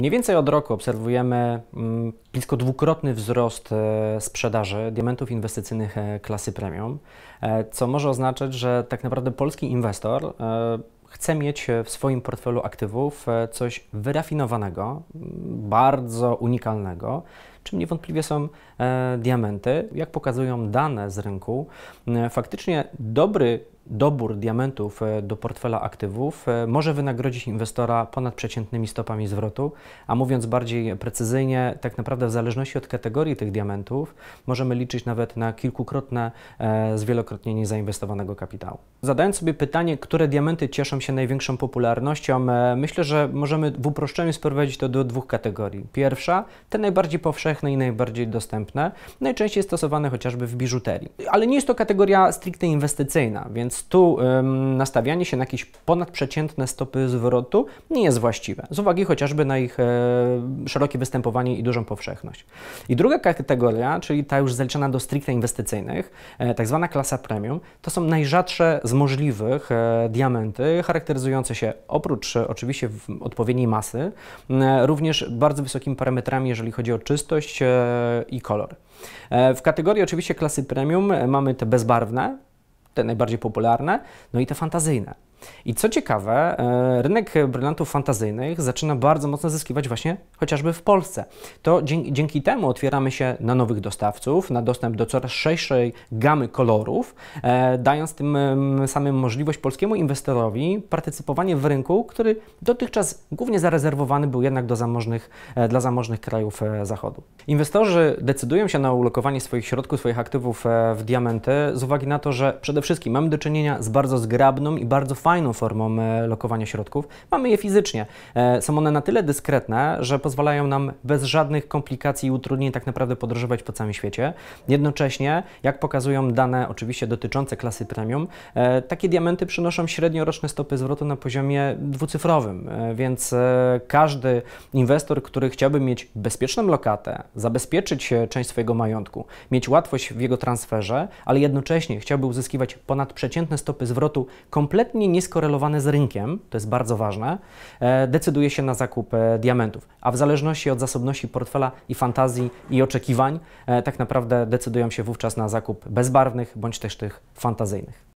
Mniej więcej od roku obserwujemy mm, blisko dwukrotny wzrost e, sprzedaży diamentów inwestycyjnych e, klasy premium, e, co może oznaczać, że tak naprawdę polski inwestor chce mieć e, w swoim portfelu aktywów e, coś wyrafinowanego, bardzo unikalnego, czym niewątpliwie są e, diamenty. Jak pokazują dane z rynku, faktycznie dobry dobór diamentów do portfela aktywów może wynagrodzić inwestora ponad przeciętnymi stopami zwrotu, a mówiąc bardziej precyzyjnie, tak naprawdę w zależności od kategorii tych diamentów możemy liczyć nawet na kilkukrotne zwielokrotnienie zainwestowanego kapitału. Zadając sobie pytanie, które diamenty cieszą się największą popularnością, e, myślę, że możemy w uproszczeniu sprowadzić to do dwóch kategorii. Pierwsza, te najbardziej powszechne i najbardziej dostępne, najczęściej stosowane chociażby w biżuterii. Ale nie jest to kategoria stricte inwestycyjna, więc tu ym, nastawianie się na jakieś ponadprzeciętne stopy zwrotu nie jest właściwe, z uwagi chociażby na ich e, szerokie występowanie i dużą powszechność. I druga kategoria, czyli ta już zaliczana do stricte inwestycyjnych, e, tak zwana klasa premium, to są najrzadsze z możliwych e, diamenty charakteryzujące się oprócz e, oczywiście odpowiedniej masy, e, również bardzo wysokimi parametrami, jeżeli chodzi o czystość e, i kolor. W kategorii oczywiście klasy premium mamy te bezbarwne, te najbardziej popularne, no i te fantazyjne. I co ciekawe, e, rynek brylantów fantazyjnych zaczyna bardzo mocno zyskiwać właśnie chociażby w Polsce. To dzięki, dzięki temu otwieramy się na nowych dostawców, na dostęp do coraz szerszej gamy kolorów, e, dając tym mm, samym możliwość polskiemu inwestorowi partycypowanie w rynku, który dotychczas głównie zarezerwowany był jednak do zamożnych, e, dla zamożnych krajów Zachodu. Inwestorzy decydują się na ulokowanie swoich środków, swoich aktywów w diamenty z uwagi na to, że przede wszystkim mamy do czynienia z bardzo zgrabną i bardzo fajną fajną formą e, lokowania środków. Mamy je fizycznie. E, są one na tyle dyskretne, że pozwalają nam bez żadnych komplikacji i utrudnień tak naprawdę podróżować po całym świecie. Jednocześnie, jak pokazują dane oczywiście dotyczące klasy premium, e, takie diamenty przynoszą średnio roczne stopy zwrotu na poziomie dwucyfrowym, więc każdy inwestor, który chciałby mieć bezpieczną lokatę, zabezpieczyć część swojego majątku, mieć łatwość w jego transferze, ale jednocześnie chciałby uzyskiwać ponadprzeciętne stopy zwrotu, kompletnie nie nieskorelowane z rynkiem, to jest bardzo ważne, e, decyduje się na zakup diamentów. A w zależności od zasobności portfela i fantazji i oczekiwań, e, tak naprawdę decydują się wówczas na zakup bezbarwnych bądź też tych fantazyjnych.